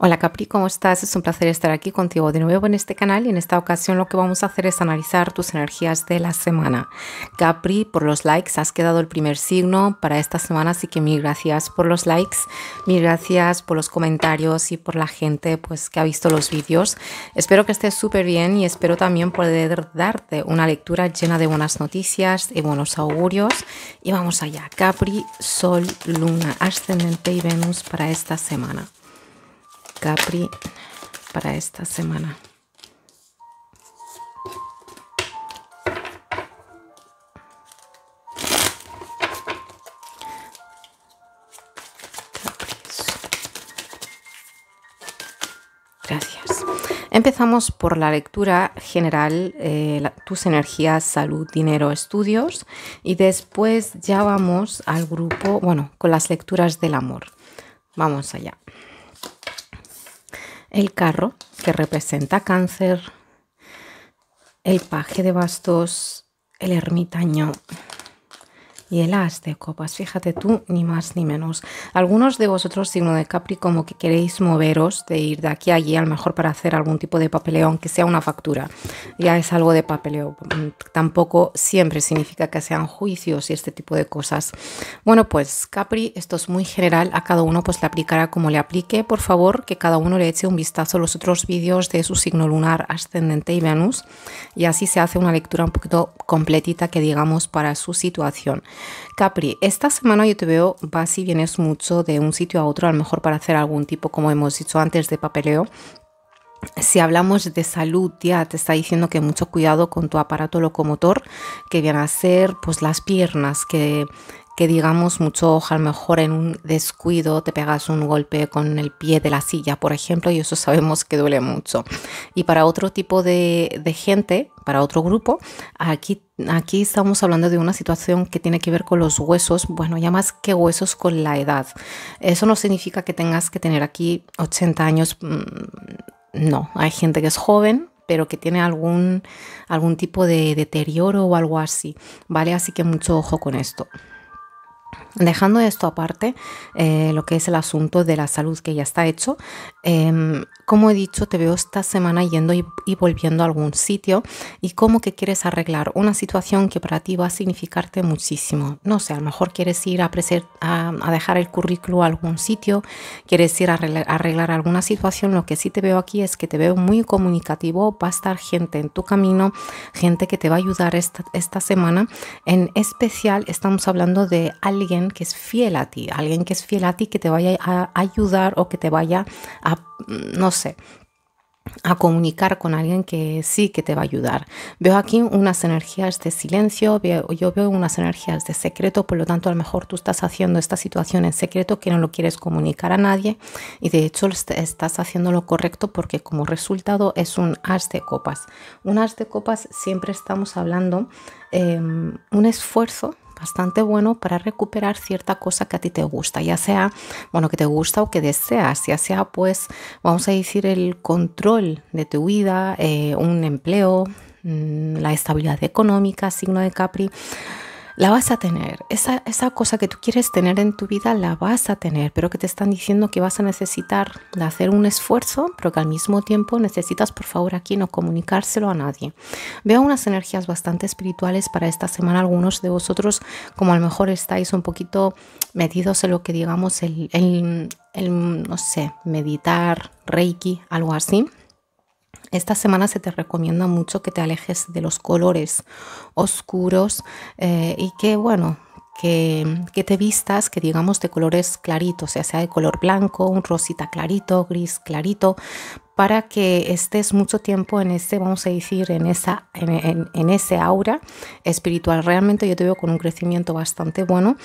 Hola Capri, ¿cómo estás? Es un placer estar aquí contigo de nuevo en este canal y en esta ocasión lo que vamos a hacer es analizar tus energías de la semana. Capri, por los likes, has quedado el primer signo para esta semana, así que mil gracias por los likes, mil gracias por los comentarios y por la gente pues, que ha visto los vídeos. Espero que estés súper bien y espero también poder darte una lectura llena de buenas noticias y buenos augurios. Y vamos allá, Capri, Sol, Luna, Ascendente y Venus para esta semana. Capri para esta semana. Gracias. Empezamos por la lectura general, eh, tus energías, salud, dinero, estudios, y después ya vamos al grupo, bueno, con las lecturas del amor. Vamos allá el carro, que representa cáncer, el paje de bastos, el ermitaño, y el as de copas. Fíjate tú, ni más ni menos. Algunos de vosotros, signo de Capri, como que queréis moveros de ir de aquí a allí, a lo mejor para hacer algún tipo de papeleo, aunque sea una factura. Ya es algo de papeleo. Tampoco siempre significa que sean juicios y este tipo de cosas. Bueno, pues Capri, esto es muy general. A cada uno pues le aplicará como le aplique. Por favor, que cada uno le eche un vistazo a los otros vídeos de su signo lunar, ascendente y Venus. Y así se hace una lectura un poquito completita que digamos para su situación. Capri, esta semana yo te veo, vas y vienes mucho de un sitio a otro, a lo mejor para hacer algún tipo, como hemos dicho antes, de papeleo. Si hablamos de salud, ya te está diciendo que mucho cuidado con tu aparato locomotor, que viene a ser pues las piernas, que que digamos mucho, ojo, a lo mejor en un descuido te pegas un golpe con el pie de la silla, por ejemplo, y eso sabemos que duele mucho. Y para otro tipo de, de gente, para otro grupo, aquí, aquí estamos hablando de una situación que tiene que ver con los huesos, bueno, ya más que huesos con la edad. Eso no significa que tengas que tener aquí 80 años, mm, no, hay gente que es joven, pero que tiene algún, algún tipo de deterioro o algo así, ¿vale? Así que mucho ojo con esto. Dejando esto aparte, eh, lo que es el asunto de la salud que ya está hecho, em, como he dicho, te veo esta semana yendo y, volviendo a algún sitio y como que quieres arreglar una situación que para ti va a significarte muchísimo. No sé, a lo mejor quieres ir a, a, dejar el currículo a algún sitio, quieres ir a arreglar, arreglar alguna situación. Lo que sí te veo aquí es que te veo muy comunicativo, va a estar gente en tu camino, gente que te va a ayudar esta, esta semana. En especial estamos hablando de alguien que es fiel a ti, alguien que es fiel a ti, que te vaya a ayudar o que te vaya a no sé a comunicar con alguien que sí que te va a ayudar. Veo aquí unas energías de silencio, yo veo unas energías de secreto, por lo tanto a lo mejor tú estás haciendo esta situación en secreto que no lo quieres comunicar a nadie y de hecho estás haciendo lo correcto porque como resultado es un as de copas. Un as de copas siempre estamos hablando em, un esfuerzo bastante bueno para recuperar cierta cosa que a ti te gusta, ya sea, bueno, que te gusta o que deseas, ya sea pues, vamos a decir, el control de tu vida, eh, un empleo, mm, la estabilidad económica, signo de Capri la vas a tener. Esa, esa cosa que tú quieres tener en tu vida la vas a tener, pero que te están diciendo que vas a necesitar de hacer un esfuerzo, pero que al mismo tiempo necesitas, por favor, aquí no comunicárselo a nadie. Veo unas energías bastante espirituales para esta semana. Algunos de vosotros, como a lo mejor estáis un poquito metidos en lo que digamos el, el, el no sé, meditar, reiki, algo así. Esta semana se te recomienda mucho que te alejes de los colores oscuros eh, y que, bueno, que, te vistas, que digamos de colores claritos, ya sea de color blanco, un rosita clarito, gris clarito, para que estés mucho tiempo en este, vamos a decir, en, esa, ese aura espiritual. Realmente yo te veo con un crecimiento bastante bueno.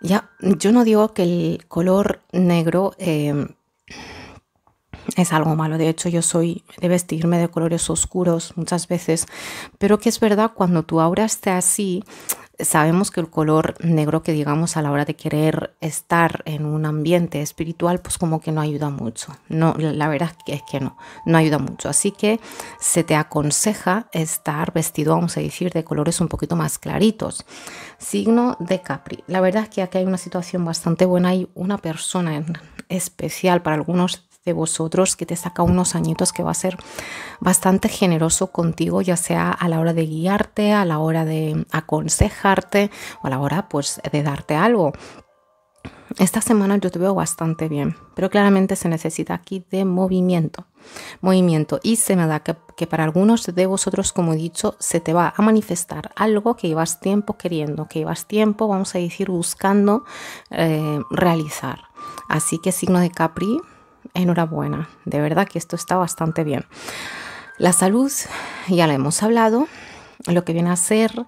Ya, yo no digo que el color negro... Eh, es algo malo. De hecho, yo soy de vestirme de colores oscuros muchas veces, pero que es verdad, cuando tu aura esté así, sabemos que el color negro que digamos a la hora de querer estar en un ambiente espiritual, pues como que no ayuda mucho. No, la verdad es que no, no ayuda mucho. Así que se te aconseja estar vestido, vamos a decir, de colores un poquito más claritos. Signo de Capri. La verdad es que aquí hay una situación bastante buena. Hay una persona en especial para algunos de vosotros, que te saca unos añitos, que va a ser bastante generoso contigo, ya sea a la hora de guiarte, a la hora de aconsejarte o a la hora pues de darte algo. Esta semana yo te veo bastante bien, pero claramente se necesita aquí de movimiento. Movimiento. Y se me da que, para algunos de vosotros, como he dicho, se te va a manifestar algo que ibas tiempo queriendo, que ibas tiempo, vamos a decir, buscando eh, realizar. Así que signo de Capri, enhorabuena, de verdad que esto está bastante bien. La salud, ya la hemos hablado, lo que viene a ser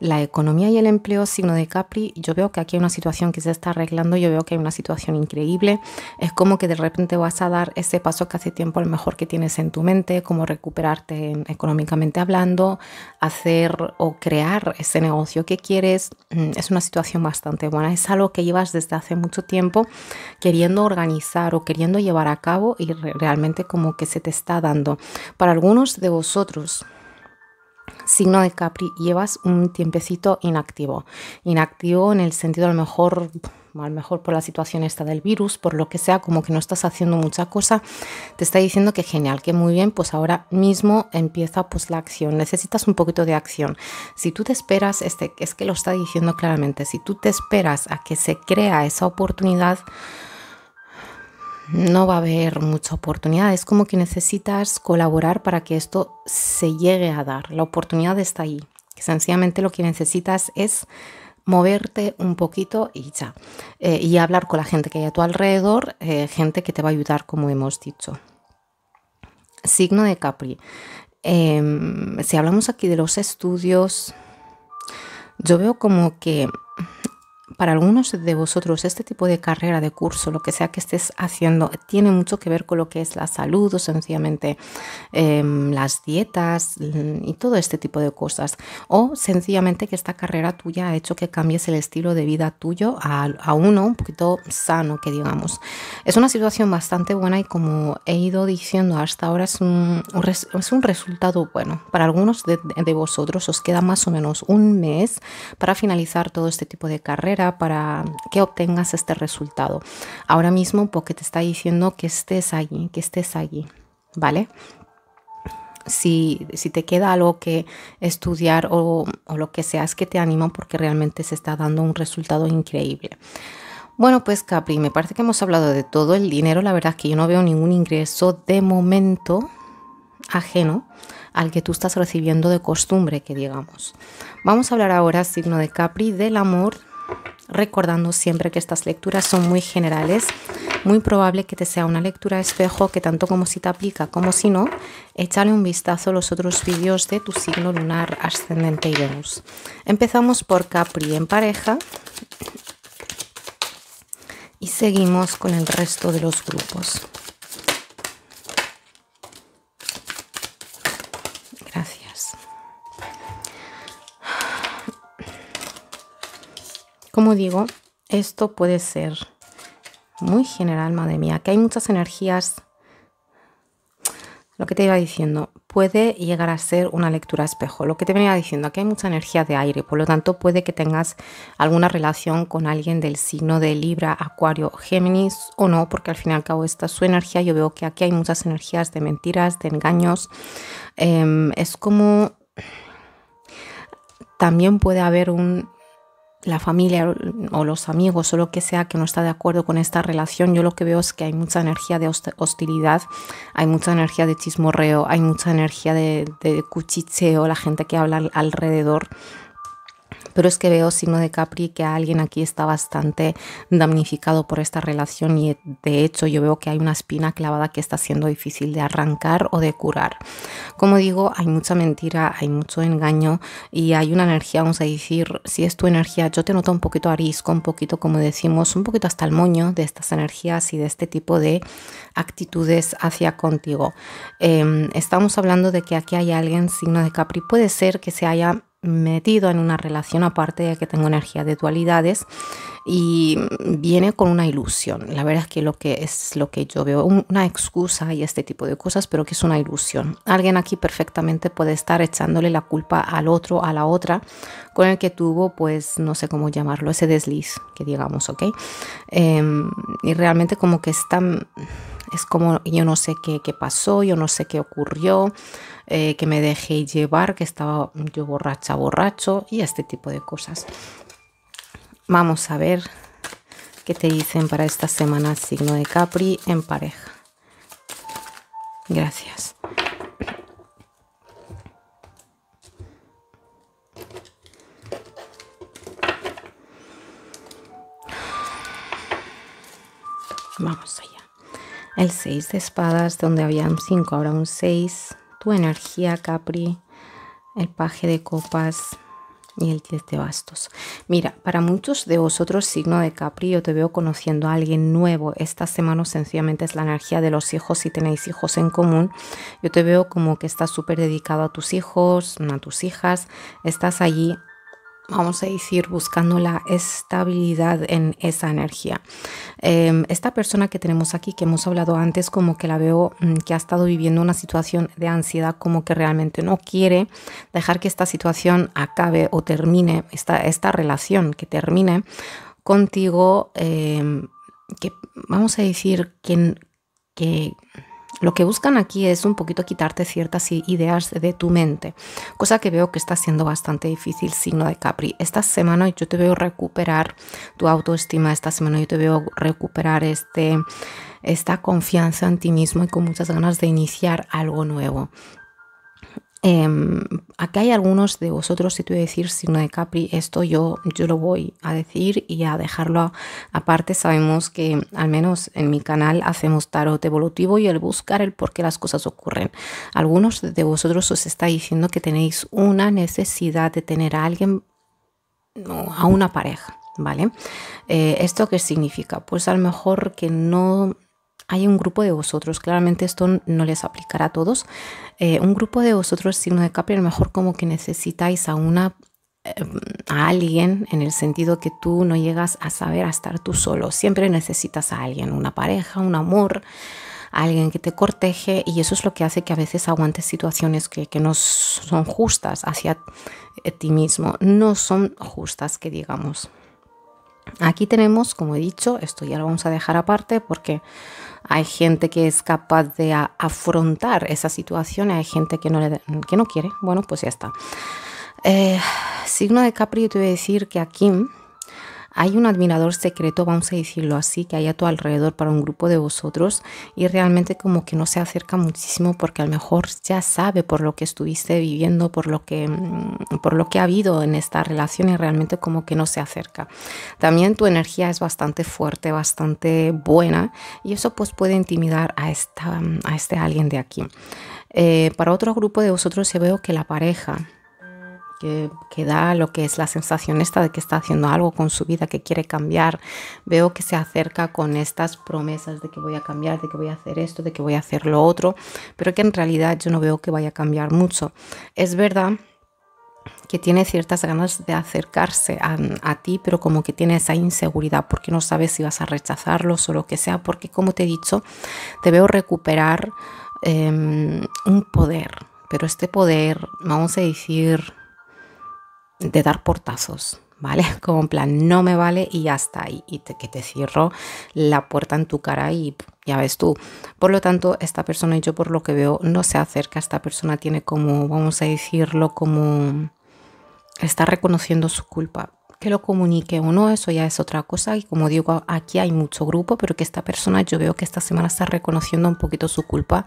la economía y el empleo, signo de Capri, yo veo que aquí hay una situación que se está arreglando, yo veo que hay una situación increíble, es como que de repente vas a dar ese paso que hace tiempo el mejor que tienes en tu mente, como recuperarte económicamente hablando, hacer o crear ese negocio que quieres, mm, es una situación bastante buena, es algo que llevas desde hace mucho tiempo queriendo organizar o queriendo llevar a cabo y realmente como que se te está dando. Para algunos de vosotros, signo de Capri, llevas un tiempecito inactivo. Inactivo en el sentido a lo mejor a lo mejor por la situación esta del virus, por lo que sea, como que no estás haciendo mucha cosa, te está diciendo que genial, que muy bien, pues ahora mismo empieza pues la acción, necesitas un poquito de acción. Si tú te esperas, este, es que lo está diciendo claramente, si tú te esperas a que se crea esa oportunidad, no va a haber mucha oportunidad. Es como que necesitas colaborar para que esto se llegue a dar. La oportunidad está ahí. Sencillamente lo que necesitas es moverte un poquito y ya. Eh, y hablar con la gente que hay a tu alrededor, eh, gente que te va a ayudar, como hemos dicho. Signo de Capri. Em, si hablamos aquí de los estudios, yo veo como que para algunos de vosotros este tipo de carrera, de curso, lo que sea que estés haciendo, tiene mucho que ver con lo que es la salud o sencillamente em, las dietas mm, y todo este tipo de cosas. O sencillamente que esta carrera tuya ha hecho que cambies el estilo de vida tuyo a, uno un poquito sano, que digamos. Es una situación bastante buena y como he ido diciendo hasta ahora es un, es un resultado bueno. Para algunos de vosotros os queda más o menos un mes para finalizar todo este tipo de carrera para que obtengas este resultado. Ahora mismo porque te está diciendo que estés allí, que estés allí, ¿vale? Si, te queda algo que estudiar o, lo que sea, es que te animo porque realmente se está dando un resultado increíble. Bueno, pues Capri, me parece que hemos hablado de todo. El dinero, la verdad es que yo no veo ningún ingreso de momento ajeno al que tú estás recibiendo de costumbre, que digamos. Vamos a hablar ahora, signo de Capri, del amor recordando siempre que estas lecturas son muy generales, muy probable que te sea una lectura espejo que tanto como si te aplica como si no, échale un vistazo a los otros vídeos de tu signo lunar, ascendente y Venus. Empezamos por Capri en pareja y seguimos con el resto de los grupos. Como digo, esto puede ser muy general, madre mía, que hay muchas energías. Lo que te iba diciendo, puede llegar a ser una lectura espejo. Lo que te venía diciendo, aquí hay mucha energía de aire, por lo tanto puede que tengas alguna relación con alguien del signo de Libra, Acuario, Géminis o no, porque al fin y al cabo esta es su energía. Yo veo que aquí hay muchas energías de mentiras, de engaños. Em, es como... También puede haber un la familia o los amigos o lo que sea que no está de acuerdo con esta relación, yo lo que veo es que hay mucha energía de hostilidad, hay mucha energía de chismorreo, hay mucha energía de, de cuchicheo, la gente que habla alrededor pero es que veo signo de Capri que alguien aquí está bastante damnificado por esta relación y de hecho yo veo que hay una espina clavada que está siendo difícil de arrancar o de curar. Como digo, hay mucha mentira, hay mucho engaño y hay una energía, vamos a decir, si es tu energía, yo te noto un poquito arisco, un poquito como decimos, un poquito hasta el moño de estas energías y de este tipo de actitudes hacia contigo. Em, estamos hablando de que aquí hay alguien signo de Capri, puede ser que se haya metido en una relación aparte de que tengo energía de dualidades y viene con una ilusión. La verdad es que lo que es lo que yo veo, una excusa y este tipo de cosas, pero que es una ilusión. Alguien aquí perfectamente puede estar echándole la culpa al otro, a la otra, con el que tuvo, pues no sé cómo llamarlo, ese desliz, que digamos, ¿ok? Em, y realmente como que están es como yo no sé qué, pasó, yo no sé qué ocurrió, eh, que me dejé llevar, que estaba yo borracha, borracho y este tipo de cosas. Vamos a ver qué te dicen para esta semana signo de Capri en pareja. Gracias. Vamos a el 6 de espadas, donde había un 5, ahora un 6. Tu energía, Capri. El paje de copas y el 10 de bastos. Mira, para muchos de vosotros, signo de Capri, yo te veo conociendo a alguien nuevo. Esta semana sencillamente es la energía de los hijos, si tenéis hijos en común. Yo te veo como que estás súper dedicado a tus hijos, a tus hijas. Estás allí vamos a decir, buscando la estabilidad en esa energía. Em, esta persona que tenemos aquí, que hemos hablado antes, como que la veo mm, que ha estado viviendo una situación de ansiedad, como que realmente no quiere dejar que esta situación acabe o termine, esta, esta relación que termine contigo, em, que vamos a decir que, que lo que buscan aquí es un poquito quitarte ciertas ideas de tu mente, cosa que veo que está siendo bastante difícil, signo de Capri. Esta semana yo te veo recuperar tu autoestima, esta semana yo te veo recuperar este, esta confianza en ti mismo y con muchas ganas de iniciar algo nuevo. Eh, acá hay algunos de vosotros, si a decir signo de Capri, esto yo, yo lo voy a decir y a dejarlo aparte. Sabemos que al menos en mi canal hacemos tarot evolutivo y el buscar el por qué las cosas ocurren. Algunos de vosotros os está diciendo que tenéis una necesidad de tener a alguien, a una pareja. ¿Vale? Eh, ¿Esto qué significa? Pues a lo mejor que no hay un grupo de vosotros, claramente esto no les aplicará a todos, eh, un grupo de vosotros, signo de Capri, a lo mejor como que necesitáis a una em, a alguien en el sentido que tú no llegas a saber a estar tú solo. Siempre necesitas a alguien, una pareja, un amor, alguien que te corteje y eso es lo que hace que a veces aguantes situaciones que, que no son justas hacia eh, ti mismo. No son justas, que digamos. Aquí tenemos, como he dicho, esto ya lo vamos a dejar aparte porque hay gente que es capaz de afrontar esa situación, hay gente que no, le, que no quiere, bueno, pues ya está. Eh, signo de Capri, te voy a decir que aquí hay un admirador secreto, vamos a decirlo así, que hay a tu alrededor para un grupo de vosotros y realmente como que no se acerca muchísimo porque a lo mejor ya sabe por lo que estuviste viviendo, por lo que, mm, por lo que ha habido en esta relación y realmente como que no se acerca. También tu energía es bastante fuerte, bastante buena y eso pues puede intimidar a, esta, a este alguien de aquí. Eh, para otro grupo de vosotros se veo que la pareja que, da lo que es la sensación esta de que está haciendo algo con su vida, que quiere cambiar. Veo que se acerca con estas promesas de que voy a cambiar, de que voy a hacer esto, de que voy a hacer lo otro, pero que en realidad yo no veo que vaya a cambiar mucho. Es verdad que tiene ciertas ganas de acercarse a, ti, pero como que tiene esa inseguridad porque no sabes si vas a rechazarlos o lo que sea, porque como te he dicho, te veo recuperar em, un poder, pero este poder, vamos a decir, de dar portazos, ¿vale? Como en plan, no me vale y ya está. y te, que te cierro la puerta en tu cara y ya ves tú. Por lo tanto, esta persona, y yo por lo que veo, no se acerca, esta persona tiene como, vamos a decirlo, como está reconociendo su culpa que lo comunique o no, eso ya es otra cosa. Y como digo, aquí hay mucho grupo, pero que esta persona yo veo que esta semana está reconociendo un poquito su culpa,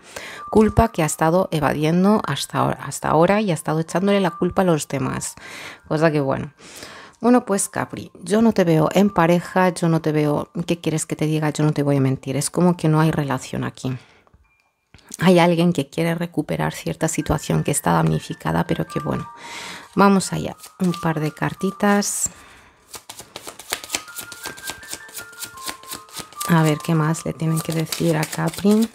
culpa que ha estado evadiendo hasta ahora, hasta ahora y ha estado echándole la culpa a los demás. Cosa que bueno. Bueno, pues Capri, yo no te veo en pareja, yo no te veo, ¿qué quieres que te diga? Yo no te voy a mentir, es como que no hay relación aquí. Hay alguien que quiere recuperar cierta situación que está damnificada, pero que bueno, Vamos allá, un par de cartitas. A ver qué más le tienen que decir a Caprin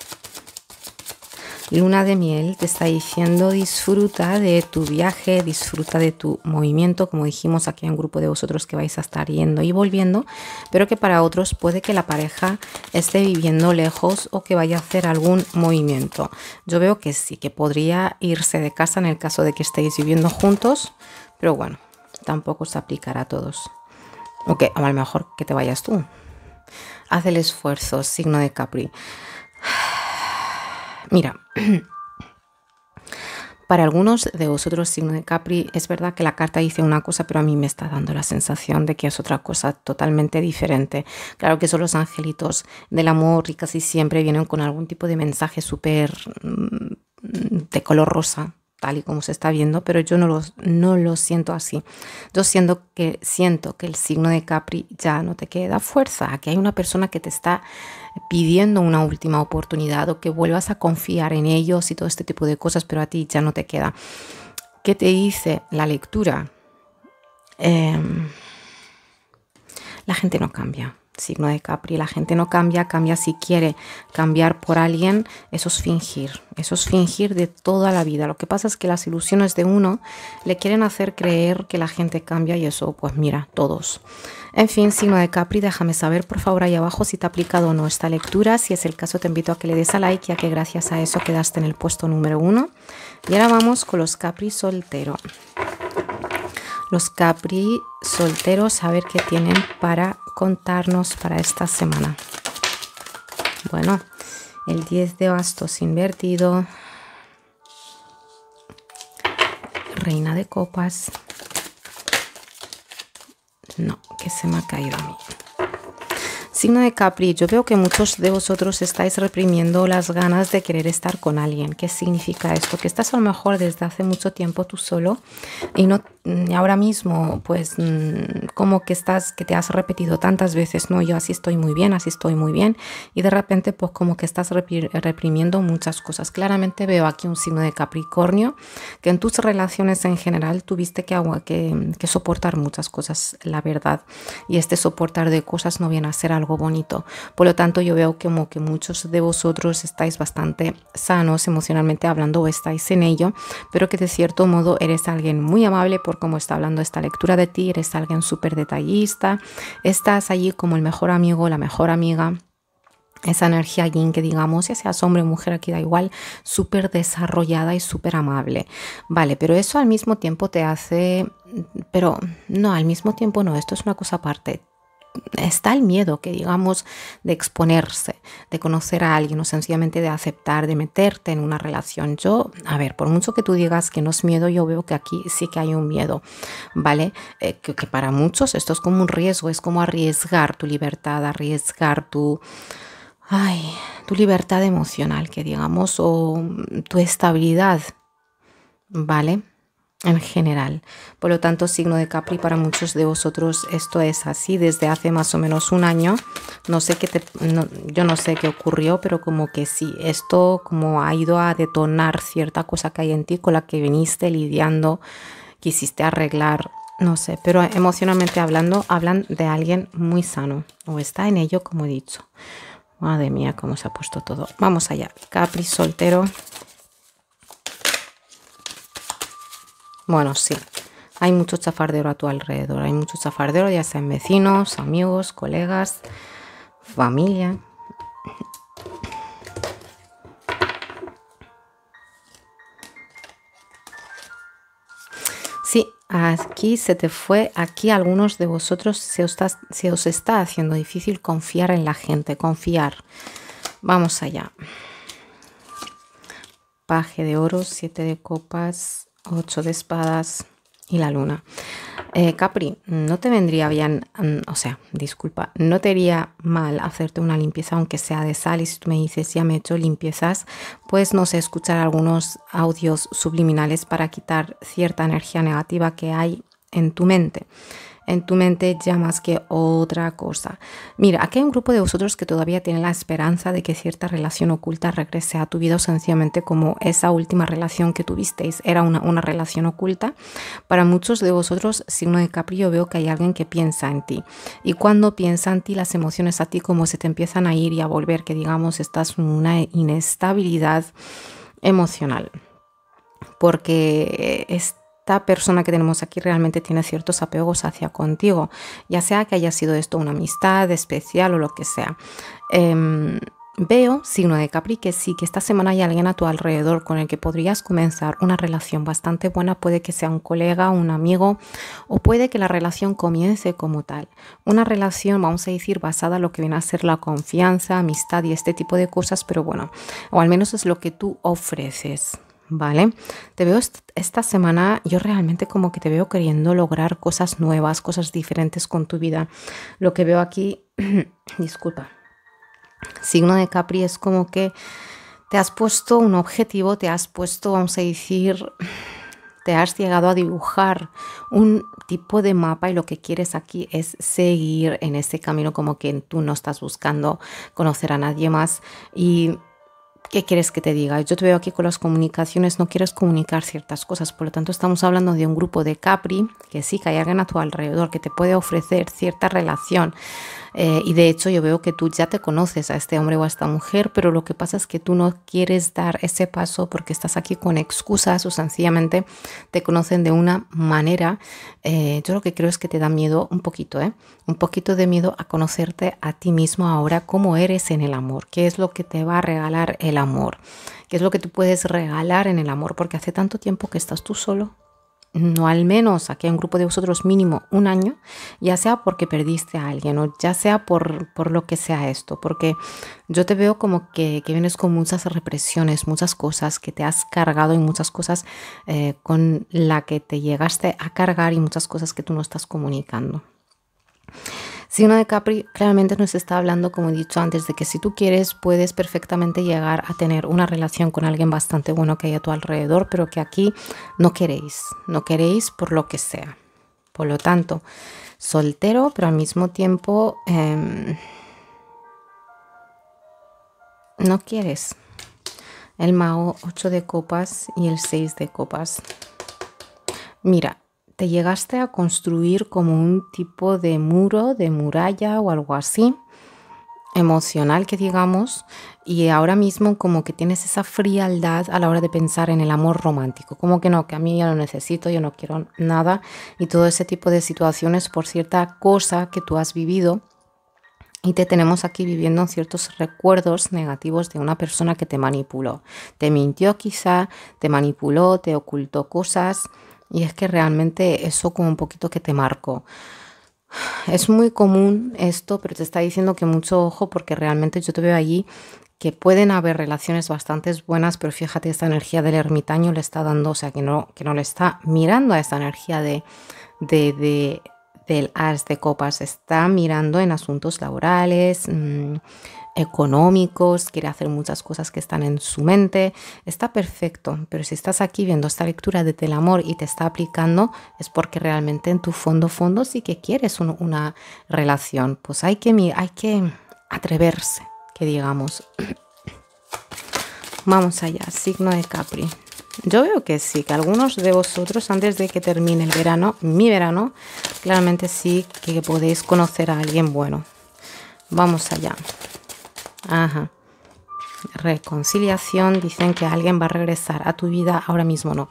luna de miel te está diciendo disfruta de tu viaje, disfruta de tu movimiento, como dijimos aquí en grupo de vosotros que vais a estar yendo y volviendo, pero que para otros puede que la pareja esté viviendo lejos o que vaya a hacer algún movimiento. Yo veo que sí, que podría irse de casa en el caso de que estéis viviendo juntos, pero bueno, tampoco se aplicará a todos. Ok, a lo mejor que te vayas tú. Haz el esfuerzo, signo de Capri. Mira, para algunos de vosotros, signo de Capri, es verdad que la carta dice una cosa, pero a mí me está dando la sensación de que es otra cosa totalmente diferente. Claro que son los angelitos del amor y casi siempre vienen con algún tipo de mensaje súper mm, de color rosa, tal y como se está viendo, pero yo no lo, no lo siento así. Yo siento que, siento que el signo de Capri ya no te queda fuerza, que hay una persona que te está pidiendo una última oportunidad o que vuelvas a confiar en ellos y todo este tipo de cosas, pero a ti ya no te queda. ¿Qué te dice la lectura? Em, la gente no cambia. Signo de Capri, la gente no cambia, cambia si quiere cambiar por alguien, eso es fingir, eso es fingir de toda la vida. Lo que pasa es que las ilusiones de uno le quieren hacer creer que la gente cambia y eso, pues mira, todos. En fin, signo de Capri, déjame saber por favor ahí abajo si te ha aplicado o no esta lectura. Si es el caso, te invito a que le des a like, ya que gracias a eso quedaste en el puesto número uno. Y ahora vamos con los Capri soltero. Los Capri solteros, a ver qué tienen para contarnos para esta semana. Bueno, el 10 de bastos invertido. Reina de copas. No, que se me ha caído a mí. Signo de Capri, yo veo que muchos de vosotros estáis reprimiendo las ganas de querer estar con alguien. ¿Qué significa esto? Que estás a lo mejor desde hace mucho tiempo tú solo y no Mm, ahora mismo, pues mm, como que estás, que te has repetido tantas veces, no, yo así estoy muy bien, así estoy muy bien, y de repente, pues como que estás reprimiendo muchas cosas. Claramente veo aquí un signo de Capricornio, que en tus relaciones en general tuviste que, que, que soportar muchas cosas, la verdad, y este soportar de cosas no viene a ser algo bonito. Por lo tanto, yo veo como que muchos de vosotros estáis bastante sanos emocionalmente hablando o estáis en ello, pero que de cierto modo eres alguien muy amable como está hablando esta lectura de ti, eres alguien súper detallista, estás allí como el mejor amigo, la mejor amiga. Esa energía yin que digamos, ya seas hombre o mujer, aquí da igual, súper desarrollada y súper amable. Vale, pero eso al mismo tiempo te hace pero no, al mismo tiempo no, esto es una cosa aparte está el miedo que digamos de exponerse, de conocer a alguien o sencillamente de aceptar, de meterte en una relación. Yo, a ver, por mucho que tú digas que no es miedo, yo veo que aquí sí que hay un miedo, ¿vale? Eh, que, que para muchos esto es como un riesgo, es como arriesgar tu libertad, arriesgar tu... Ay, tu libertad emocional, que digamos, o tu estabilidad, ¿vale? en general. Por lo tanto, signo de Capri, para muchos de vosotros esto es así desde hace más o menos un año. No sé qué te, yo no sé qué ocurrió, pero como que sí, esto como ha ido a detonar cierta cosa que hay en ti con la que viniste lidiando, quisiste arreglar, no sé, pero emocionalmente hablando, hablan de alguien muy sano o está en ello, como he dicho. Madre mía, cómo se ha puesto todo. Vamos allá. Capri soltero, Bueno, sí, hay mucho chafardero a tu alrededor, hay mucho chafardero, ya sean vecinos, amigos, colegas, familia. Sí, aquí se te fue, aquí algunos de vosotros se os, está, se os está haciendo difícil confiar en la gente, confiar. Vamos allá. Paje de oro, siete de copas, ocho de espadas y la luna. Eh, Capri, no te vendría bien, mm, o sea, disculpa, no te iría mal hacerte una limpieza, aunque sea de sal. Y si tú me dices, ya me he hecho limpiezas, pues no sé, escuchar algunos audios subliminales para quitar cierta energía negativa que hay en tu mente en tu mente ya más que otra cosa. Mira, aquí hay un grupo de vosotros que todavía tienen la esperanza de que cierta relación oculta regrese a tu vida sencillamente como esa última relación que tuvisteis era una, relación oculta. Para muchos de vosotros, signo de Capri, veo que hay alguien que piensa en ti. Y cuando piensa en ti, las emociones a ti como se te empiezan a ir y a volver, que digamos estás en una inestabilidad emocional. Porque eh, es esta persona que tenemos aquí realmente tiene ciertos apegos hacia contigo, ya sea que haya sido esto una amistad especial o lo que sea. Em, veo, signo de Capri, que sí, que esta semana hay alguien a tu alrededor con el que podrías comenzar una relación bastante buena. Puede que sea un colega, un amigo, o puede que la relación comience como tal. Una relación, vamos a decir, basada en lo que viene a ser la confianza, amistad y este tipo de cosas, pero bueno, o al menos es lo que tú ofreces. ¿vale? Te veo esta semana, yo realmente como que te veo queriendo lograr cosas nuevas, cosas diferentes con tu vida. Lo que veo aquí, disculpa, signo de Capri es como que te has puesto un objetivo, te has puesto, vamos a decir, te has llegado a dibujar un tipo de mapa y lo que quieres aquí es seguir en ese camino como que tú no estás buscando conocer a nadie más y ¿Qué quieres que te diga? Yo te veo aquí con las comunicaciones, no quieres comunicar ciertas cosas, por lo tanto estamos hablando de un grupo de Capri, que sí, que hay alguien a tu alrededor que te puede ofrecer cierta relación, eh, y de hecho yo veo que tú ya te conoces a este hombre o a esta mujer, pero lo que pasa es que tú no quieres dar ese paso porque estás aquí con excusas o sencillamente te conocen de una manera. Eh, yo lo que creo es que te da miedo un poquito, ¿eh? Un poquito de miedo a conocerte a ti mismo ahora, cómo eres en el amor, qué es lo que te va a regalar el amor, qué es lo que tú puedes regalar en el amor, porque hace tanto tiempo que estás tú solo, no al menos aquí un grupo de vosotros mínimo un año, ya sea porque perdiste a alguien o ya sea por, por lo que sea esto, porque yo te veo como que, que, vienes con muchas represiones, muchas cosas que te has cargado y muchas cosas eh, con la que te llegaste a cargar y muchas cosas que tú no estás comunicando. Signo de Capri claramente nos está hablando, como he dicho antes, de que si tú quieres puedes perfectamente llegar a tener una relación con alguien bastante bueno que hay a tu alrededor, pero que aquí no queréis, no queréis por lo que sea. Por lo tanto, soltero, pero al mismo tiempo em, no quieres. El mago 8 de copas y el 6 de copas. Mira, te llegaste a construir como un tipo de muro, de muralla o algo así, emocional que digamos, y ahora mismo como que tienes esa frialdad a la hora de pensar en el amor romántico, como que no, que a mí ya no necesito, yo no quiero nada, y todo ese tipo de situaciones por cierta cosa que tú has vivido y te tenemos aquí viviendo ciertos recuerdos negativos de una persona que te manipuló. Te mintió quizá, te manipuló, te ocultó cosas y es que realmente eso como un poquito que te marco Es muy común esto, pero te está diciendo que mucho ojo porque realmente yo te veo allí que pueden haber relaciones bastante buenas, pero fíjate, esta energía del ermitaño le está dando, o sea, que no, que no le está mirando a esta energía de, de, del as de copas, está mirando en asuntos laborales, mm, económicos, quiere hacer muchas cosas que están en su mente, está perfecto, pero si estás aquí viendo esta lectura de el amor y te está aplicando, es porque realmente en tu fondo, fondo sí que quieres una relación, pues hay que, hay que atreverse, que digamos. Vamos allá, signo de Capri. Yo veo que sí, que algunos de vosotros antes de que termine el verano, mi verano, claramente sí que podéis conocer a alguien bueno. Vamos allá. Ajá. Reconciliación, dicen que alguien va a regresar a tu vida ahora mismo, no.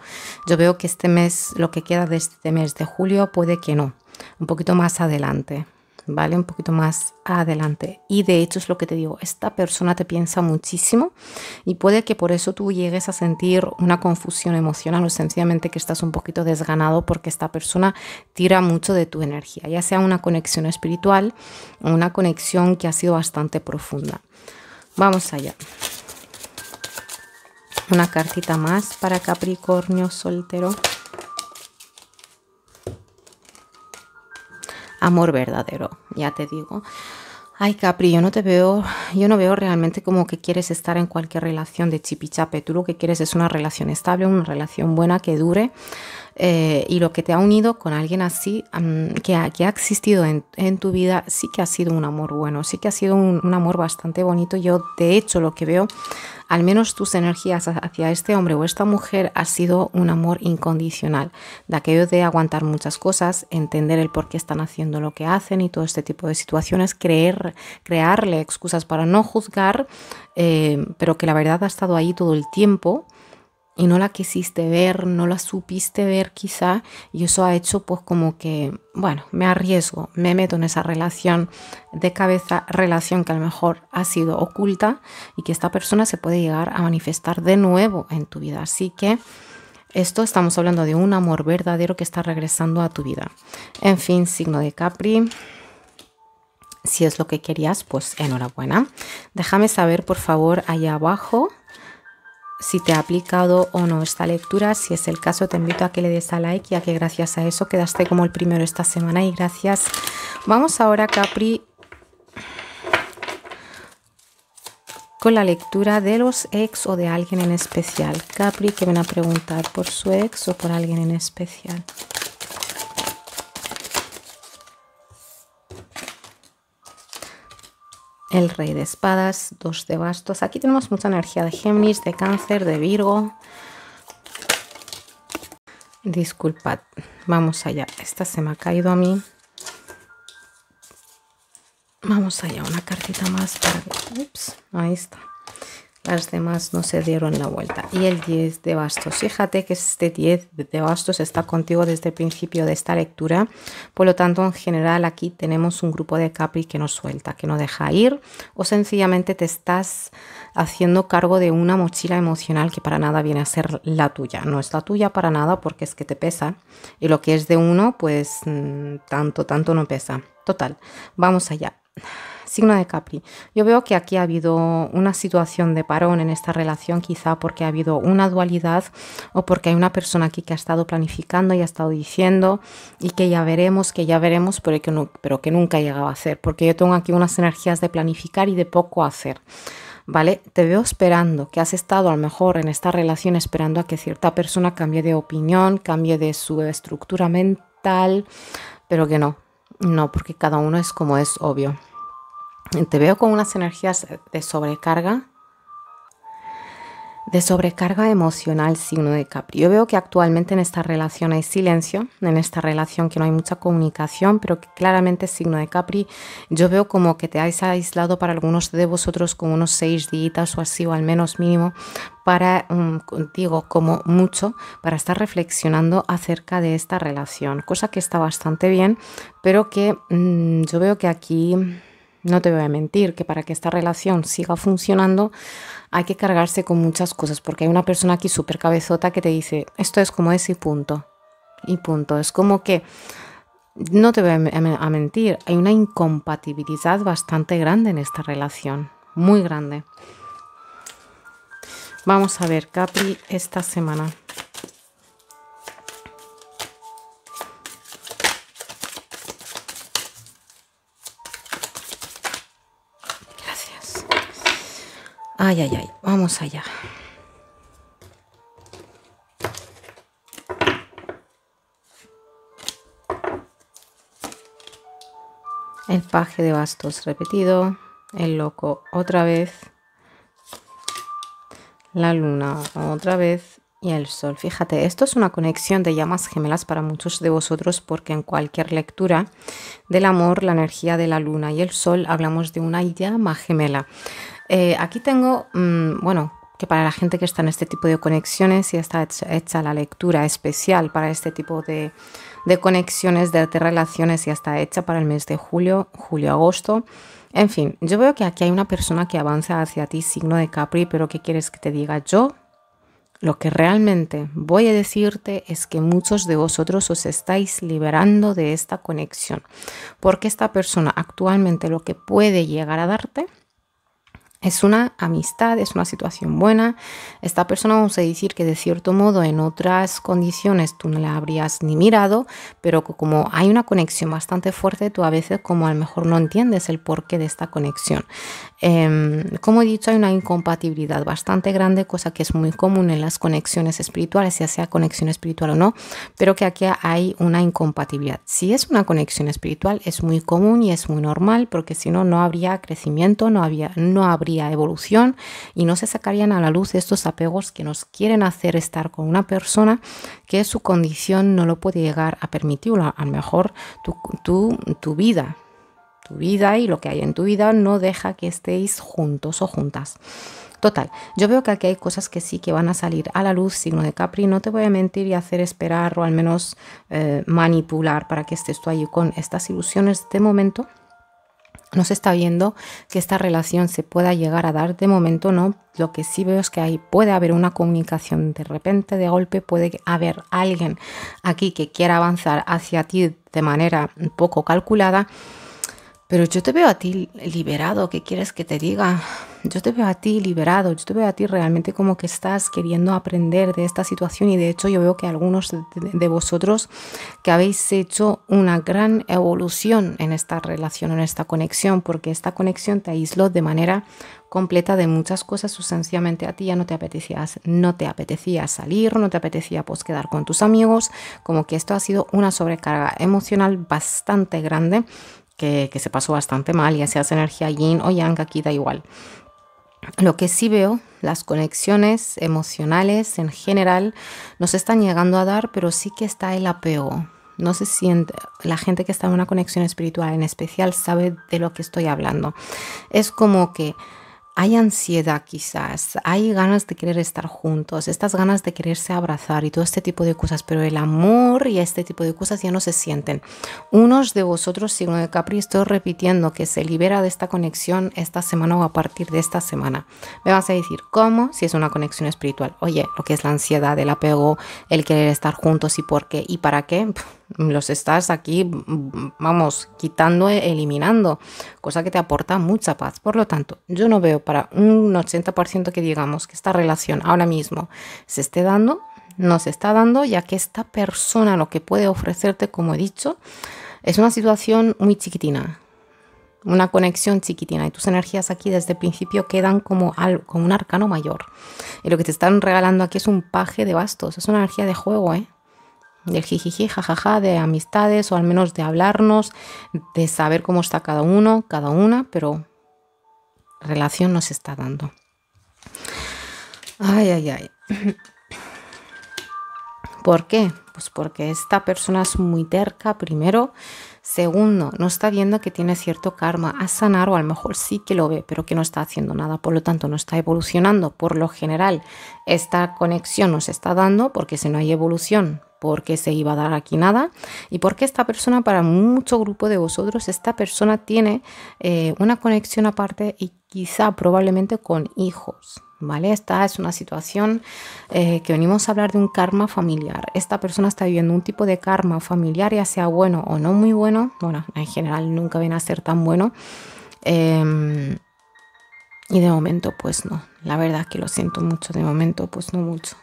Yo veo que este mes, lo que queda de este mes de julio, puede que no. Un poquito más adelante. ¿vale? Un poquito más adelante. Y de hecho es lo que te digo, esta persona te piensa muchísimo y puede que por eso tú llegues a sentir una confusión emocional o sencillamente que estás un poquito desganado porque esta persona tira mucho de tu energía, ya sea una conexión espiritual o una conexión que ha sido bastante profunda. Vamos allá. Una cartita más para Capricornio soltero. amor verdadero, ya te digo. Ay, Capri, yo no te veo, yo no veo realmente como que quieres estar en cualquier relación de chipichape. Tú lo que quieres es una relación estable, una relación buena que dure, eh, y lo que te ha unido con alguien así que, ha, existido en, tu vida, sí que ha sido un amor bueno, sí que ha sido un, amor bastante bonito. Yo, de hecho, lo que veo, al menos tus energías hacia este hombre o esta mujer, ha sido un amor incondicional, de aquello de aguantar muchas cosas, entender el por qué están haciendo lo que hacen y todo este tipo de situaciones, creer, crearle excusas para no juzgar, eh, pero que la verdad ha estado ahí todo el tiempo y no la quisiste ver, no la supiste ver quizá, y eso ha hecho pues como que, bueno, me arriesgo, me meto en esa relación de cabeza, relación que a lo mejor ha sido oculta y que esta persona se puede llegar a manifestar de nuevo en tu vida. Así que esto estamos hablando de un amor verdadero que está regresando a tu vida. En fin, signo de Capri. Si es lo que querías, pues enhorabuena. Déjame saber, por favor, allá abajo si te ha aplicado o no esta lectura. Si es el caso, te invito a que le des a like, a que gracias a eso quedaste como el primero esta semana y gracias. Vamos ahora, Capri, con la lectura de los ex o de alguien en especial. Capri, que van a preguntar por su ex o por alguien en especial. el rey de espadas, dos de bastos. Aquí tenemos mucha energía de Géminis, de cáncer, de Virgo. Disculpad, vamos allá. Esta se me ha caído a mí. Vamos allá, una cartita más para... Ups, ahí está las demás no se dieron la vuelta. Y el 10 de bastos. Fíjate que este 10 de bastos está contigo desde el principio de esta lectura. Por lo tanto, en general aquí tenemos un grupo de Capri que no suelta, que no deja ir o sencillamente te estás haciendo cargo de una mochila emocional que para nada viene a ser la tuya. No es la tuya para nada porque es que te pesa y lo que es de uno pues mm, tanto, tanto no pesa. Total, vamos allá signo de Capri. Yo veo que aquí ha habido una situación de parón en esta relación, quizá porque ha habido una dualidad o porque hay una persona aquí que ha estado planificando y ha estado diciendo y que ya veremos, que ya veremos, pero que, no, pero que nunca llegaba a hacer, porque yo tengo aquí unas energías de planificar y de poco hacer. ¿vale? Te veo esperando, que has estado a lo mejor en esta relación esperando a que cierta persona cambie de opinión, cambie de su estructura mental, pero que no, no, porque cada uno es como es obvio te veo con unas energías de sobrecarga, de sobrecarga emocional, signo de Capri. Yo veo que actualmente en esta relación hay silencio, en esta relación que no hay mucha comunicación, pero que claramente signo de Capri, yo veo como que te has aislado para algunos de vosotros con unos seis días o así, o al menos mínimo, para, mm, contigo como mucho, para estar reflexionando acerca de esta relación, cosa que está bastante bien, pero que mm, yo veo que aquí no te voy a mentir que para que esta relación siga funcionando hay que cargarse con muchas cosas porque hay una persona aquí súper cabezota que te dice esto es como es y punto. Y punto. Es como que, no te voy a, mentir, hay una incompatibilidad bastante grande en esta relación. Muy grande. Vamos a ver, Capri, esta semana. Ay, ay, ay, vamos allá. El paje de bastos repetido. El loco otra vez. La luna otra vez. Y el sol. Fíjate, esto es una conexión de llamas gemelas para muchos de vosotros porque en cualquier lectura del amor, la energía de la luna y el sol hablamos de una llama gemela. Eh, aquí tengo, mm, bueno, que para la gente que está en este tipo de conexiones y está hecha, la lectura especial para este tipo de, conexiones, de, relaciones, y está hecha para el mes de julio, julio-agosto. En fin, yo veo que aquí hay una persona que avanza hacia ti, signo de Capri, pero ¿qué quieres que te diga yo? Lo que realmente voy a decirte es que muchos de vosotros os estáis liberando de esta conexión, porque esta persona actualmente lo que puede llegar a darte es una amistad, es una situación buena. Esta persona vamos a decir que de cierto modo en otras condiciones tú no la habrías ni mirado, pero como hay una conexión bastante fuerte, tú a veces como a lo mejor no entiendes el porqué de esta conexión. Em, como he dicho, hay una incompatibilidad bastante grande, cosa que es muy común en las conexiones espirituales, ya sea conexión espiritual o no, pero que aquí hay una incompatibilidad. Si es una conexión espiritual, es muy común y es muy normal, porque si no, no habría crecimiento, no, había, no habría evolución y no se sacarían a la luz estos apegos que nos quieren hacer estar con una persona que su condición no lo puede llegar a permitir, o a lo mejor tu, tu, vida, tu vida y lo que hay en tu vida no deja que estéis juntos o juntas. Total, yo veo que aquí hay cosas que sí que van a salir a la luz, signo de Capri, no te voy a mentir y hacer esperar o al menos eh, manipular para que estés tú ahí con estas ilusiones de momento no se está viendo que esta relación se pueda llegar a dar. De momento no. Lo que sí veo es que ahí puede haber una comunicación de repente, de golpe, puede haber alguien aquí que quiera avanzar hacia ti de manera poco calculada pero yo te veo a ti liberado, ¿qué quieres que te diga? Yo te veo a ti liberado, yo te veo a ti realmente como que estás queriendo aprender de esta situación y de hecho yo veo que algunos de vosotros que habéis hecho una gran evolución en esta relación, en esta conexión, porque esta conexión te aisló de manera completa de muchas cosas, sustancialmente a ti ya no te apetecía, no te apetecía salir, no te apetecía pues quedar con tus amigos, como que esto ha sido una sobrecarga emocional bastante grande que, se pasó bastante mal, ya sea energía yin o yang, aquí da igual. Lo que sí veo, las conexiones emocionales en general nos están llegando a dar, pero sí que está el apego. No se siente, la gente que está en una conexión espiritual en especial sabe de lo que estoy hablando. Es como que hay ansiedad quizás, hay ganas de querer estar juntos, estas ganas de quererse abrazar y todo este tipo de cosas, pero el amor y este tipo de cosas ya no se sienten. Unos de vosotros, signo de Capri, estoy repitiendo que se libera de esta conexión esta semana o a partir de esta semana. Me vas a decir, ¿cómo? Si es una conexión espiritual. Oye, lo que es la ansiedad, el apego, el querer estar juntos y por qué y para qué los estás aquí, vamos, quitando, eliminando, cosa que te aporta mucha paz. Por lo tanto, yo no veo para un 80% que digamos que esta relación ahora mismo se esté dando, no se está dando, ya que esta persona lo que puede ofrecerte, como he dicho, es una situación muy chiquitina, una conexión chiquitina y tus energías aquí desde el principio quedan como, como un arcano mayor. Y lo que te están regalando aquí es un paje de bastos, es una energía de juego, ¿eh? del jijiji, jajaja, de amistades o al menos de hablarnos, de saber cómo está cada uno, cada una, pero relación nos está dando. Ay, ay, ay. ¿Por qué? Pues porque esta persona es muy terca, primero. Segundo, no está viendo que tiene cierto karma a sanar o a lo mejor sí que lo ve, pero que no está haciendo nada. Por lo tanto, no está evolucionando. Por lo general, esta conexión nos está dando porque si no hay evolución, porque se iba a dar aquí nada y porque esta persona para mucho grupo de vosotros, esta persona tiene eh, una conexión aparte y quizá probablemente con hijos. ¿Vale? Esta es una situación eh, que venimos a hablar de un karma familiar. Esta persona está viviendo un tipo de karma familiar, ya sea bueno o no muy bueno. Bueno, en general nunca viene a ser tan bueno. Em, y de momento, pues no. La verdad que lo siento mucho. De momento, pues no mucho.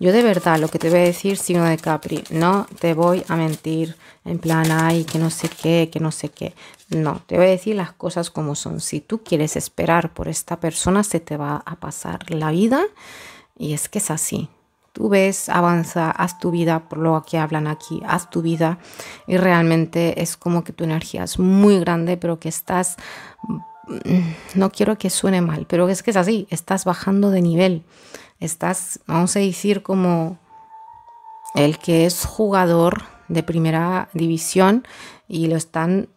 Yo de verdad lo que te voy a decir, signo de Capri, no te voy a mentir en plan, ay, que no sé qué, que no sé qué. No, te voy a decir las cosas como son. Si tú quieres esperar por esta persona, se te va a pasar la vida y es que es así. Tú ves, avanza, haz tu vida, por lo que hablan aquí, haz tu vida y realmente es como que tu energía es muy grande, pero que estás mm, no quiero que suene mal, pero es que es así, estás bajando de nivel estás, vamos a decir, como el que es jugador de primera división y lo están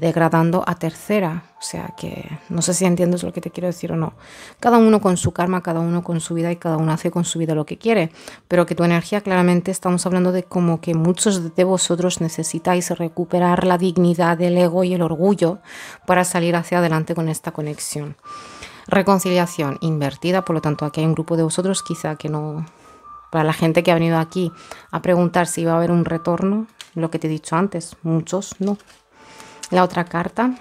degradando a tercera. O sea que no sé si entiendes lo que te quiero decir o no. Cada uno con su karma, cada uno con su vida y cada uno hace con su vida lo que quiere. Pero que tu energía claramente estamos hablando de como que muchos de vosotros necesitáis recuperar la dignidad, del ego y el orgullo para salir hacia adelante con esta conexión reconciliación invertida, por lo tanto aquí hay un grupo de vosotros quizá que no, para la gente que ha venido aquí a preguntar si va a haber un retorno, lo que te he dicho antes, muchos no. La otra carta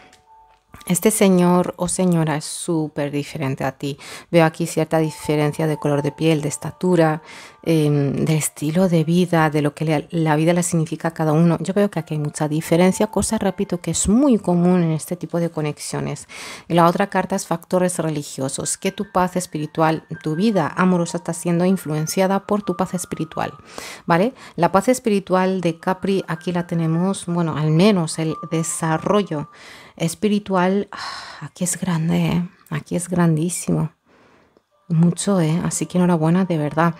este señor o señora es súper diferente a ti. Veo aquí cierta diferencia de color de piel, de estatura, em, de estilo de vida, de lo que la vida le significa a cada uno. Yo veo que aquí hay mucha diferencia, cosa, repito, que es muy común en este tipo de conexiones. Y la otra carta es factores religiosos, que tu paz espiritual, tu vida amorosa está siendo influenciada por tu paz espiritual, ¿vale? La paz espiritual de Capri, aquí la tenemos, bueno, al menos el desarrollo espiritual, ah, aquí es grande, eh, aquí es grandísimo. Mucho, eh, así que enhorabuena, de verdad.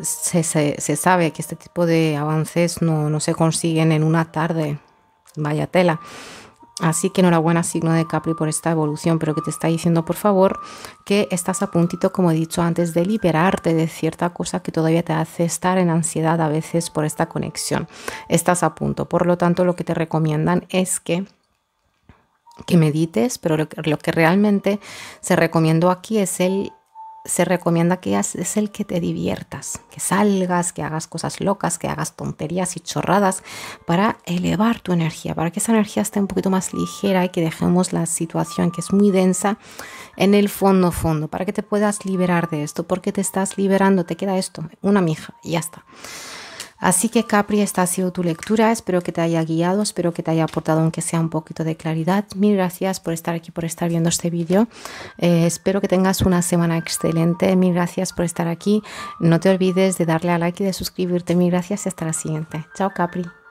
Se, sabe que este tipo de avances no, no se consiguen en una tarde. Vaya tela. Así que enhorabuena signo de Capri por esta evolución, pero que te está diciendo por favor que estás a puntito, como he dicho antes, de liberarte de cierta cosa que todavía te hace estar en ansiedad a veces por esta conexión. Estás a punto. Por lo tanto, lo que te recomiendan es que que medites, pero lo, que realmente se recomiendo aquí es el se recomienda que es el que te diviertas, que salgas, que hagas cosas locas, que hagas tonterías y chorradas para elevar tu energía, para que esa energía esté un poquito más ligera y que dejemos la situación que es muy densa en el fondo fondo, para que te puedas liberar de esto, porque te estás liberando, te queda esto, una mija, y ya está. Así que Capri, esta ha sido tu lectura. Espero que te haya guiado, espero que te haya aportado aunque sea un poquito de claridad. Mil gracias por estar aquí, por estar viendo este vídeo. Eh, espero que tengas una semana excelente. Mil gracias por estar aquí. No te olvides de darle a like y de suscribirte. Mil gracias y hasta la siguiente. Chao Capri.